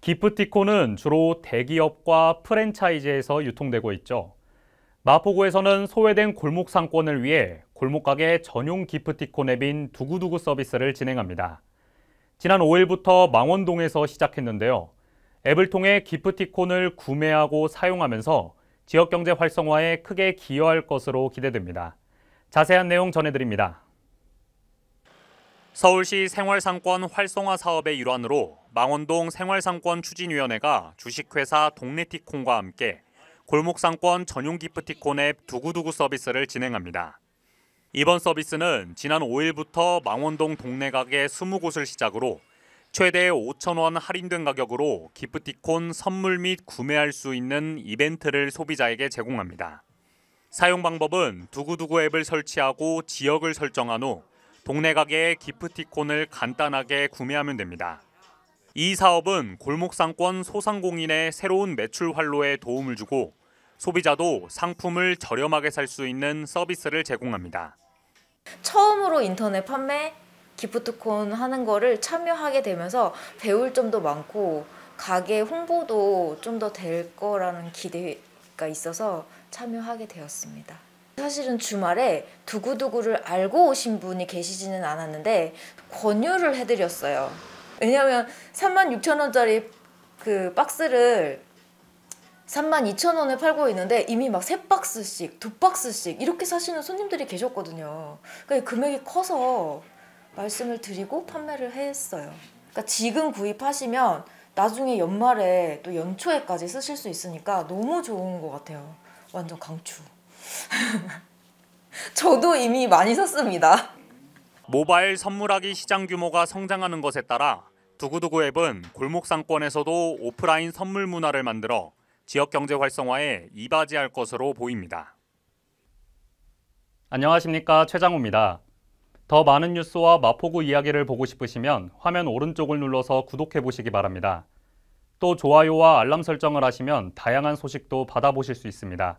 기프티콘은 주로 대기업과 프랜차이즈에서 유통되고 있죠. 마포구에서는 소외된 골목 상권을 위해 골목가게 전용 기프티콘 앱인 두구두구 서비스를 진행합니다. 지난 5일부터 망원동에서 시작했는데요. 앱을 통해 기프티콘을 구매하고 사용하면서 지역경제 활성화에 크게 기여할 것으로 기대됩니다. 자세한 내용 전해드립니다. 서울시 생활상권 활성화 사업의 일환으로 망원동 생활상권 추진위원회가 주식회사 동네티콘과 함께 골목상권 전용 기프티콘 앱 두구두구 서비스를 진행합니다. 이번 서비스는 지난 5일부터 망원동 동네 가게 20곳을 시작으로 최대 5천원 할인된 가격으로 기프티콘 선물 및 구매할 수 있는 이벤트를 소비자에게 제공합니다. 사용 방법은 두구두구 앱을 설치하고 지역을 설정한 후 동네 가게 기프티콘을 간단하게 구매하면 됩니다. 이 사업은 골목상권 소상공인의 새로운 매출 활로에 도움을 주고 소비자도 상품을 저렴하게 살 수 있는 서비스를 제공합니다. 처음으로 인터넷 판매 기프트콘 하는 거를 참여하게 되면서 배울 점도 많고 가게 홍보도 좀 더 될 거라는 기대가 있어서 참여하게 되었습니다. 사실은 주말에 두구두구를 알고 오신 분이 계시지는 않았는데 권유를 해드렸어요. 왜냐하면 36,000원짜리 그 박스를 32,000원에 팔고 있는데 이미 막 세 박스씩, 두 박스씩 이렇게 사시는 손님들이 계셨거든요. 그러니까 금액이 커서 말씀을 드리고 판매를 했어요. 그러니까 지금 구입하시면 나중에 연말에 또 연초에까지 쓰실 수 있으니까 너무 좋은 것 같아요. 완전 강추. 저도 이미 많이 썼습니다 모바일 선물하기 시장 규모가 성장하는 것에 따라 두구두구 앱은 골목 상권에서도 오프라인 선물 문화를 만들어 지역 경제 활성화에 이바지할 것으로 보입니다. 안녕하십니까 최장우입니다. 더 많은 뉴스와 마포구 이야기를 보고 싶으시면 화면 오른쪽을 눌러서 구독해 보시기 바랍니다. 또 좋아요와 알람 설정을 하시면 다양한 소식도 받아보실 수 있습니다.